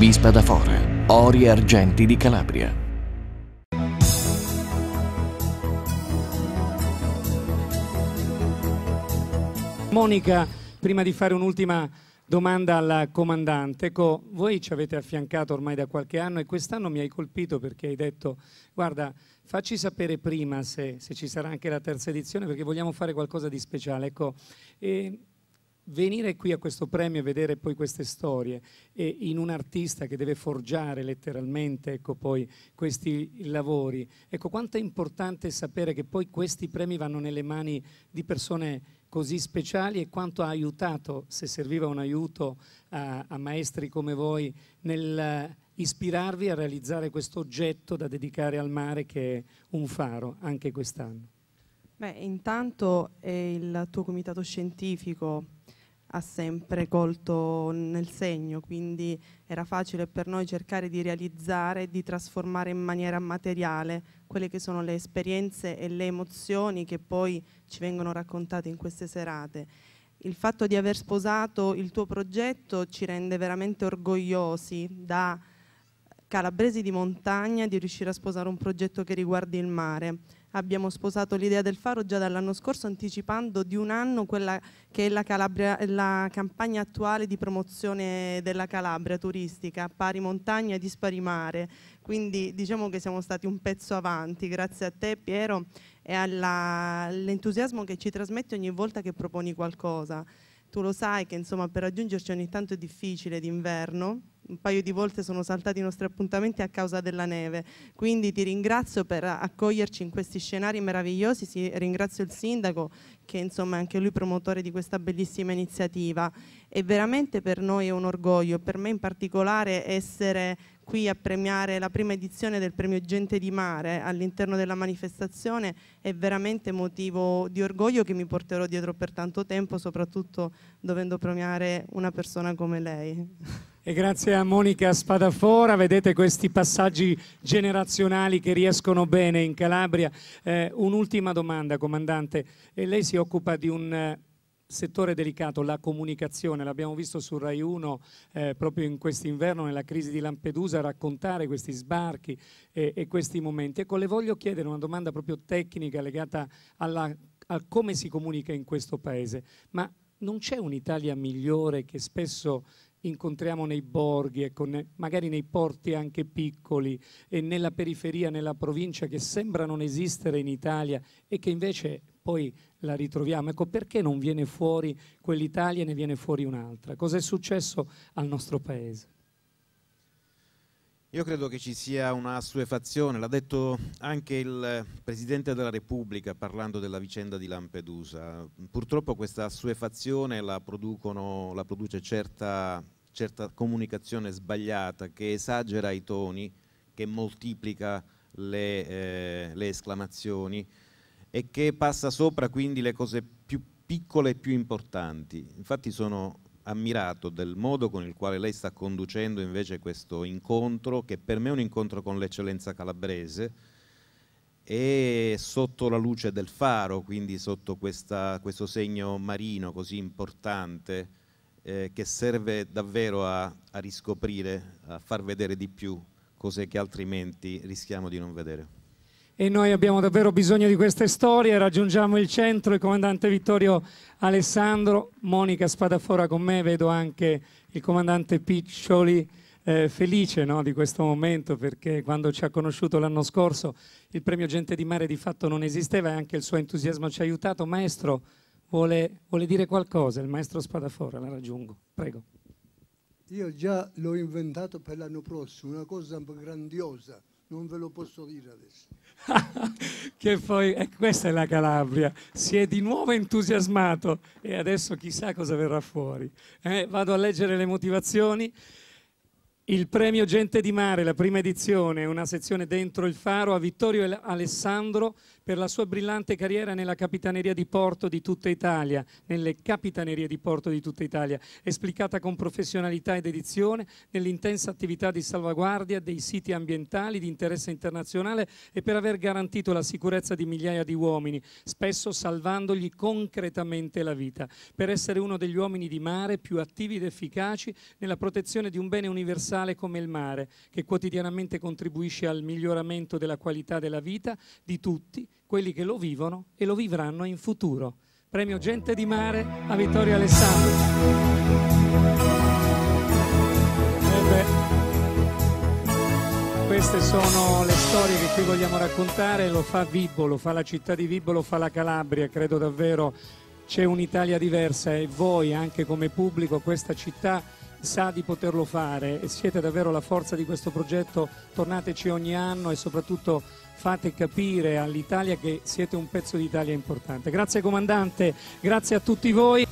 da Fora, ori e argenti di Calabria. Monica, prima di fare un'ultima domanda alla comandante, ecco, voi ci avete affiancato ormai da qualche anno e quest'anno mi hai colpito perché hai detto, guarda, facci sapere prima se, se ci sarà anche la terza edizione perché vogliamo fare qualcosa di speciale. Ecco, e venire qui a questo premio e vedere poi queste storie e in un artista che deve forgiare letteralmente ecco, questi lavori, ecco quanto è importante sapere che poi questi premi vanno nelle mani di persone così speciali e quanto ha aiutato, se serviva un aiuto a, a maestri come voi, nel eh, ispirarvi a realizzare questo oggetto da dedicare al mare che è un faro anche quest'anno. Beh, intanto è il tuo comitato scientifico ha sempre colto nel segno, quindi era facile per noi cercare di realizzare e di trasformare in maniera materiale quelle che sono le esperienze e le emozioni che poi ci vengono raccontate in queste serate. Il fatto di aver sposato il tuo progetto ci rende veramente orgogliosi da calabresi di montagna di riuscire a sposare un progetto che riguardi il mare. Abbiamo sposato l'idea del faro già dall'anno scorso anticipando di un anno quella che è la, Calabria, la campagna attuale di promozione della Calabria turistica, pari montagna, dispari mare. Quindi diciamo che siamo stati un pezzo avanti, grazie a te Piero e all'entusiasmo che ci trasmetti ogni volta che proponi qualcosa. Tu lo sai che insomma, per raggiungerci ogni tanto è difficile d'inverno, un paio di volte sono saltati i nostri appuntamenti a causa della neve. Quindi ti ringrazio per accoglierci in questi scenari meravigliosi, sì, ringrazio il sindaco che insomma è anche lui promotore di questa bellissima iniziativa e veramente per noi è un orgoglio, per me in particolare essere qui a premiare la prima edizione del premio Gente di Mare all'interno della manifestazione è veramente motivo di orgoglio che mi porterò dietro per tanto tempo, soprattutto dovendo premiare una persona come lei. E grazie a Monica Spadafora, vedete questi passaggi generazionali che riescono bene in Calabria. Eh, un'ultima domanda, comandante. E eh, lei si occupa di un eh, settore delicato, la comunicazione, l'abbiamo visto su Rai 1 eh, proprio in quest'inverno, nella crisi di Lampedusa, raccontare questi sbarchi e, eh, e, questi momenti. Ecco, le voglio chiedere una domanda proprio tecnica legata alla, a come si comunica in questo paese, ma non c'è un'Italia migliore che spesso incontriamo nei borghi, ecco, magari nei porti anche piccoli e nella periferia, nella provincia che sembra non esistere in Italia e che invece poi la ritroviamo. Ecco perché non viene fuori quell'Italia e ne viene fuori un'altra. Cos'è successo al nostro paese? Io credo che ci sia una suefazione, l'ha detto anche il Presidente della Repubblica parlando della vicenda di Lampedusa. Purtroppo questa suefazione la, la produce certa, certa, comunicazione sbagliata che esagera i toni, che moltiplica le, eh, le esclamazioni e che passa sopra quindi le cose più piccole e più importanti. Infatti sono ammirato del modo con il quale lei sta conducendo invece questo incontro, che per me è un incontro con l'eccellenza calabrese, e sotto la luce del faro, quindi sotto questa, questo segno marino così importante, eh, che serve davvero a, a riscoprire, a far vedere di più cose che altrimenti rischiamo di non vedere e noi abbiamo davvero bisogno di queste storie. Raggiungiamo il centro, il comandante Vittorio Alessandro, Monica Spadafora con me, vedo anche il comandante Piccioli. Eh, felice no, di questo momento perché quando ci ha conosciuto l'anno scorso il premio Gente di Mare di fatto non esisteva e anche il suo entusiasmo ci ha aiutato. Maestro, vuole, vuole dire qualcosa? Il maestro Spadafora, la raggiungo, prego. Io già l'ho inventato per l'anno prossimo, una cosa grandiosa non ve lo posso dire adesso. che poi, eh, questa è la Calabria, si è di nuovo entusiasmato e adesso chissà cosa verrà fuori. Eh, vado a leggere le motivazioni. Il premio Gente di Mare, la prima edizione, una sezione dentro il faro a Vittorio Alessandro per la sua brillante carriera nella capitaneria di porto di tutta Italia, nelle capitanerie di porto di tutta Italia, esplicata con professionalità ed edizione nell'intensa attività di salvaguardia dei siti ambientali di interesse internazionale e per aver garantito la sicurezza di migliaia di uomini, spesso salvandogli concretamente la vita, per essere uno degli uomini di mare più attivi ed efficaci nella protezione di un bene universale fondamentale come il mare, che quotidianamente contribuisce al miglioramento della qualità della vita di tutti quelli che lo vivono e lo vivranno in futuro. Premio Gente di Mare a Vittorio Alessandro. Eh queste sono le storie che qui vogliamo raccontare, lo fa Vibo, lo fa la città di Vibo, lo fa la Calabria, credo davvero c'è un'Italia diversa e voi anche come pubblico questa città sa di poterlo fare e siete davvero la forza di questo progetto, tornateci ogni anno e soprattutto fate capire all'Italia che siete un pezzo d'Italia importante. Grazie comandante, grazie a tutti voi.